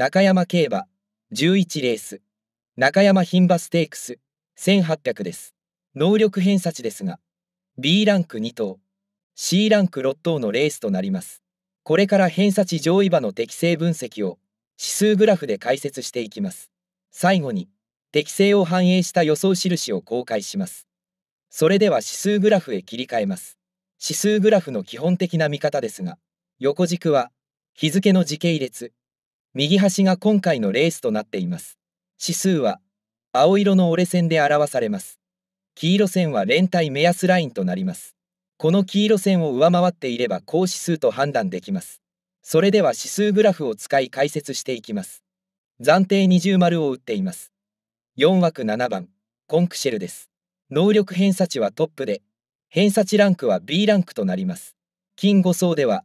中山競馬11レース中山牝馬ステークス1800です能力偏差値ですが B ランク2頭 C ランク6等のレースとなりますこれから偏差値上位馬の適正分析を指数グラフで解説していきます最後に適性を反映した予想印を公開しますそれでは指数グラフへ切り替えます指数グラフの基本的な見方ですが横軸は日付の時系列右端が今回のレースとなっています。指数は青色の折れ線で表されます。黄色線は連帯目安ラインとなります。この黄色線を上回っていれば高指数と判断できます。それでは指数グラフを使い解説していきます。暫定二重丸を打っています。4枠7番、コンクシェルです。能力偏差値はトップで、偏差値ランクは B ランクとなります。金5層では、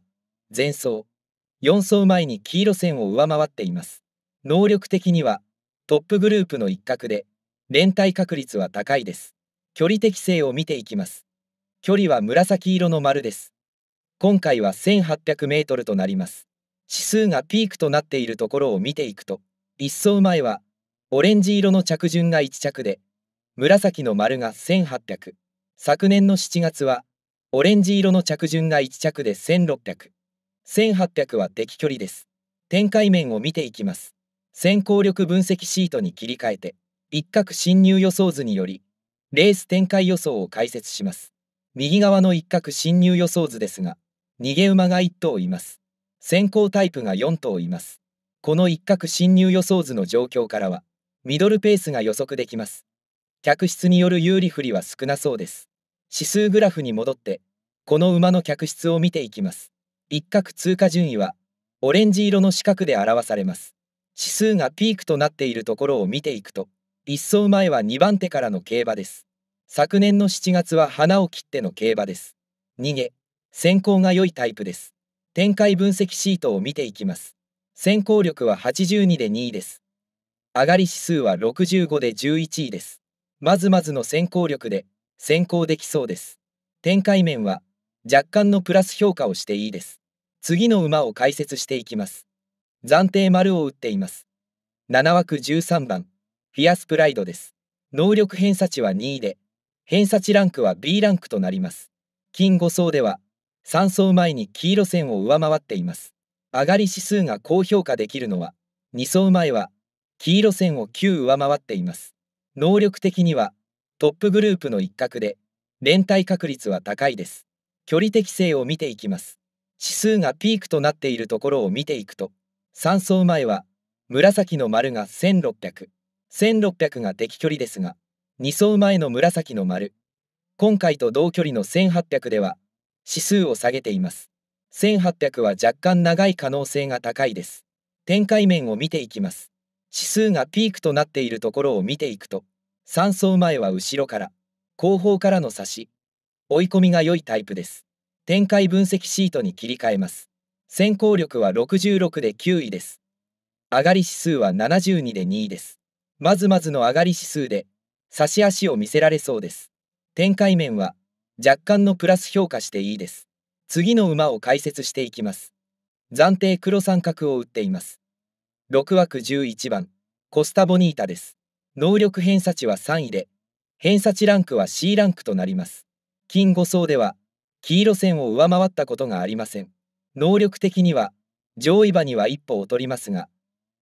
前層、4走前に黄色線を上回っています。能力的にはトップグループの一角で連帯確率は高いです。距離適性を見ていきます。距離は紫色の丸です。今回は1800メートルとなります。指数がピークとなっているところを見ていくと、1走前はオレンジ色の着順が1着で、紫の丸が1800。昨年の7月はオレンジ色の着順が1着で1600。1800は敵距離です。展開面を見ていきます。先行力分析シートに切り替えて、一角侵入予想図により、レース展開予想を解説します。右側の一角侵入予想図ですが、逃げ馬が1頭います。先行タイプが4頭います。この一角侵入予想図の状況からは、ミドルペースが予測できます。客室による有利不利は少なそうです。指数グラフに戻って、この馬の客室を見ていきます。一角通過順位はオレンジ色の四角で表されます指数がピークとなっているところを見ていくと一走前は2番手からの競馬です昨年の7月は花を切っての競馬です逃げ先行が良いタイプです展開分析シートを見ていきます先行力は82で2位です上がり指数は65で11位ですまずまずの先行力で先行できそうです展開面は若干のプラス評価をしていいです次の馬を解説していきます。暫定丸を打っています。7枠13番、フィアスプライドです。能力偏差値は2位で、偏差値ランクは B ランクとなります。金5層では、3層前に黄色線を上回っています。上がり指数が高評価できるのは、2層前は、黄色線を9上回っています。能力的には、トップグループの一角で、連帯確率は高いです。距離適性を見ていきます。指数がピークとなっているところを見ていくと3走前は紫の丸が1600、1600が適距離ですが2走前の紫の丸今回と同距離の1800では指数を下げています1800は若干長い可能性が高いです展開面を見ていきます指数がピークとなっているところを見ていくと3走前は後ろから後方からの差し追い込みが良いタイプです展開分析シートに切り替えます。先行力は66で9位です。上がり指数は72で2位です。まずまずの上がり指数で、差し足を見せられそうです。展開面は、若干のプラス評価していいです。次の馬を解説していきます。暫定黒三角を打っています。6枠11番、コスタボニータです。能力偏差値は3位で、偏差値ランクは C ランクとなります。金5層では、黄色線を上回ったことがありません能力的には上位馬には一歩劣りますが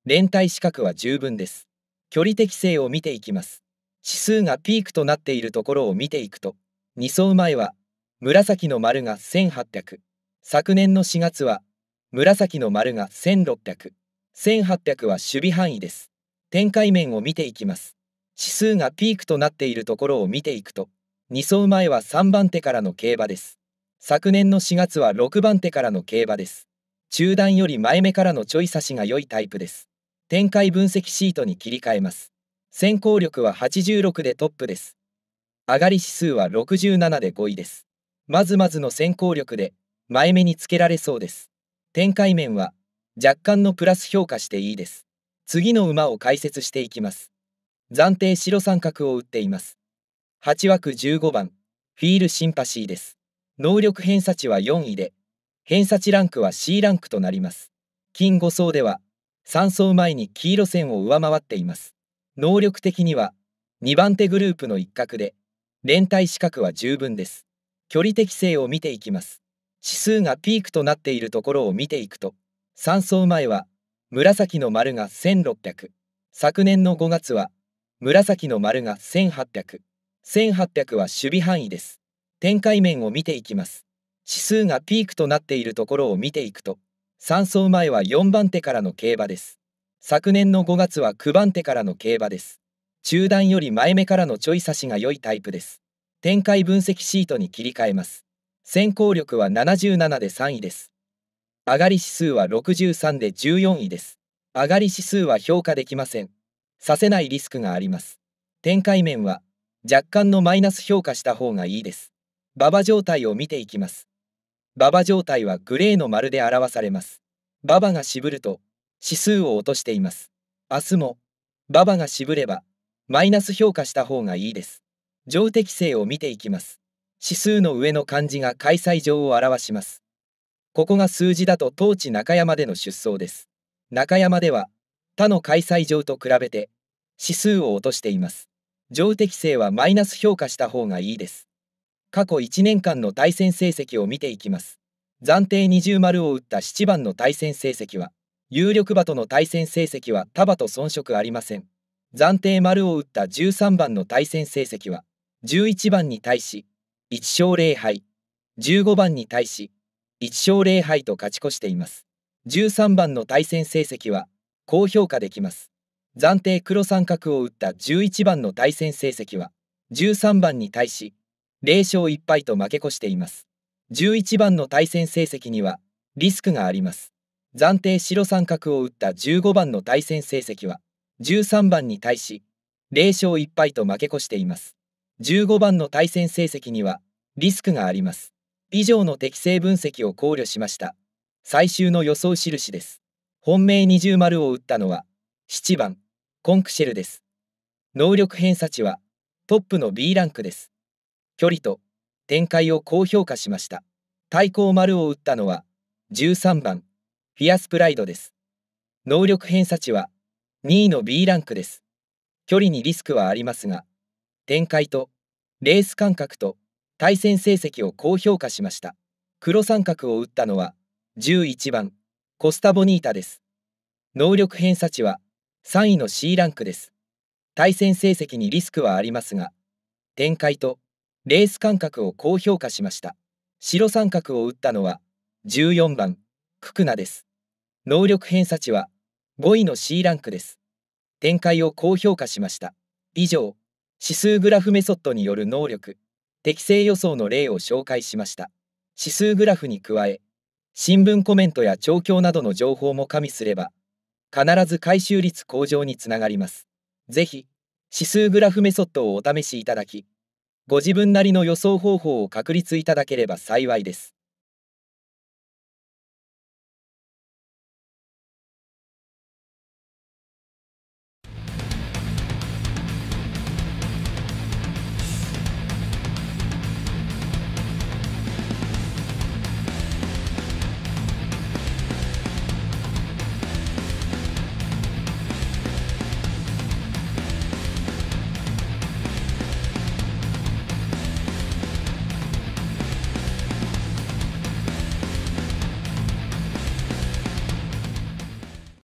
連帯資格は十分です距離適性を見ていきます指数がピークとなっているところを見ていくと2走前は紫の丸が1800昨年の4月は紫の丸が1600 1800は守備範囲です展開面を見ていきます指数がピークとなっているところを見ていくと2走前は3番手からの競馬です昨年の4月は6番手からの競馬です。中段より前目からのちょい差しが良いタイプです。展開分析シートに切り替えます。先行力は86でトップです。上がり指数は67で5位です。まずまずの先行力で、前目につけられそうです。展開面は、若干のプラス評価していいです。次の馬を解説していきます。暫定白三角を打っています。8枠15番、フィールシンパシーです。能力偏差値は4位で、偏差値ランクは C ランクとなります。金5層では、3層前に黄色線を上回っています。能力的には、2番手グループの一角で、連帯資格は十分です。距離適性を見ていきます。指数がピークとなっているところを見ていくと、3層前は、紫の丸が1600、昨年の5月は、紫の丸が1800、1800は守備範囲です。展開面を見ていきます。指数がピークとなっているところを見ていくと、3走前は4番手からの競馬です。昨年の5月は9番手からの競馬です。中段より前目からのちょい差しが良いタイプです。展開分析シートに切り替えます。先行力は77で3位です。上がり指数は63で14位です。上がり指数は評価できません。させないリスクがあります。展開面は若干のマイナス評価した方がいいです。馬場状態を見ていきます。馬場状態はグレーの丸で表されます。馬場が渋ると指数を落としています。明日も馬場が渋ればマイナス評価した方がいいです。上適性を見ていきます。指数の上の漢字が開催上を表します。ここが数字だと当地中山での出走です。中山では他の開催上と比べて指数を落としています。上適性はマイナス評価した方がいいです。過去1年間の対戦成績を見ていきます。暫定20丸を打った7番の対戦成績は、有力馬との対戦成績は他馬と遜色ありません。暫定丸を打った13番の対戦成績は、11番に対し、1勝0敗、15番に対し、1勝0敗と勝ち越しています。13番の対戦成績は、高評価できます。暫定黒三角を打った11番の対戦成績は、13番に対し、0勝1敗と負け越しています。11番の対戦成績にはリスクがあります。暫定白三角を打った15番の対戦成績は13番に対し0勝1敗と負け越しています。15番の対戦成績にはリスクがあります。以上の適正分析を考慮しました。最終の予想印です。本命二重丸を打ったのは7番コンクシェルです。能力偏差値はトップの B ランクです。距離と展開を高評価しました。対抗丸を打ったのは13番フィアスプライドです。能力偏差値は2位の B ランクです。距離にリスクはありますが、展開とレース感覚と対戦成績を高評価しました。黒三角を打ったのは11番コスタボニータです。能力偏差値は3位の C ランクです。対戦成績にリスクはありますが、展開とレース間隔を高評価しました白三角を打ったのは14番ククナです能力偏差値は5位の C ランクです展開を高評価しました以上指数グラフメソッドによる能力適正予想の例を紹介しました指数グラフに加え新聞コメントや調教などの情報も加味すれば必ず回収率向上につながります是非指数グラフメソッドをお試しいただきご自分なりの予想方法を確立いただければ幸いです。